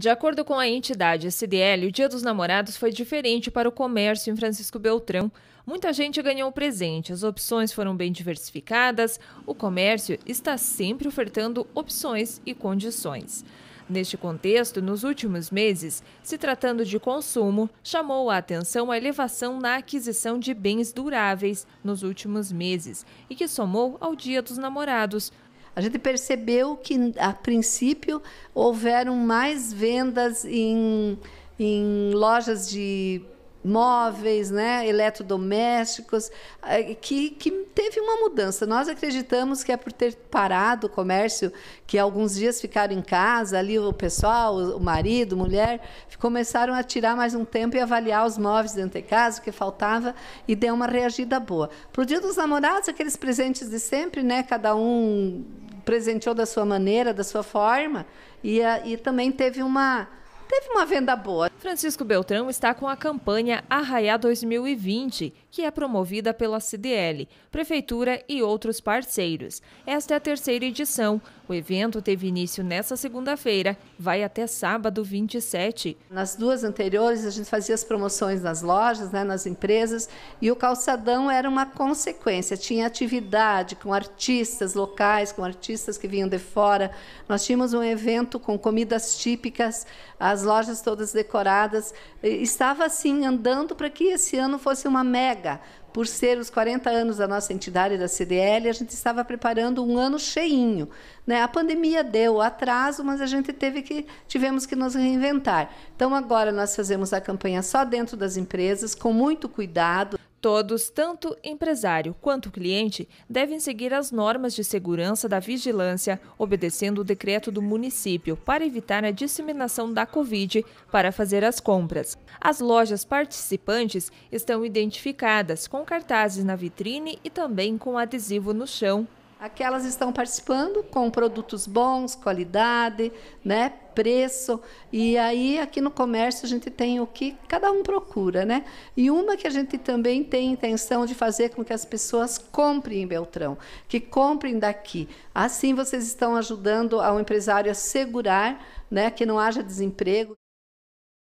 De acordo com a entidade SDL, o Dia dos Namorados foi diferente para o comércio em Francisco Beltrão. Muita gente ganhou presente, as opções foram bem diversificadas, o comércio está sempre ofertando opções e condições. Neste contexto, nos últimos meses, se tratando de consumo, chamou a atenção a elevação na aquisição de bens duráveis nos últimos meses e que somou ao Dia dos Namorados, a gente percebeu que, a princípio, houveram mais vendas em, em lojas de móveis, né, eletrodomésticos, eh, que, que teve uma mudança. Nós acreditamos que é por ter parado o comércio, que alguns dias ficaram em casa, ali o pessoal, o marido, mulher, começaram a tirar mais um tempo e avaliar os móveis dentro de casa, o que faltava, e deu uma reagida boa. Para o Dia dos Namorados, aqueles presentes de sempre, né, cada um presenteou da sua maneira, da sua forma, e, eh, e também teve uma, teve uma venda boa. Francisco Beltrão está com a campanha Arraiá 2020, que é promovida pela CDL, Prefeitura e outros parceiros. Esta é a terceira edição. O evento teve início nesta segunda-feira, vai até sábado 27. Nas duas anteriores, a gente fazia as promoções nas lojas, né, nas empresas, e o calçadão era uma consequência. Tinha atividade com artistas locais, com artistas que vinham de fora. Nós tínhamos um evento com comidas típicas, as lojas todas decoradas. Estava assim, andando para que esse ano fosse uma mega entrega. Por ser os 40 anos da nossa entidade da CDL, a gente estava preparando um ano cheinho. Né? A pandemia deu atraso, mas a gente teve que tivemos que nos reinventar. Então agora nós fazemos a campanha só dentro das empresas, com muito cuidado. Todos, tanto empresário quanto cliente, devem seguir as normas de segurança da vigilância, obedecendo o decreto do município para evitar a disseminação da Covid para fazer as compras. As lojas participantes estão identificadas com cartazes na vitrine e também com adesivo no chão Aquelas estão participando com produtos bons, qualidade, né? preço. E aí aqui no comércio a gente tem o que cada um procura, né? E uma que a gente também tem intenção de fazer com que as pessoas comprem em Beltrão, que comprem daqui. Assim vocês estão ajudando ao empresário a segurar, né, que não haja desemprego.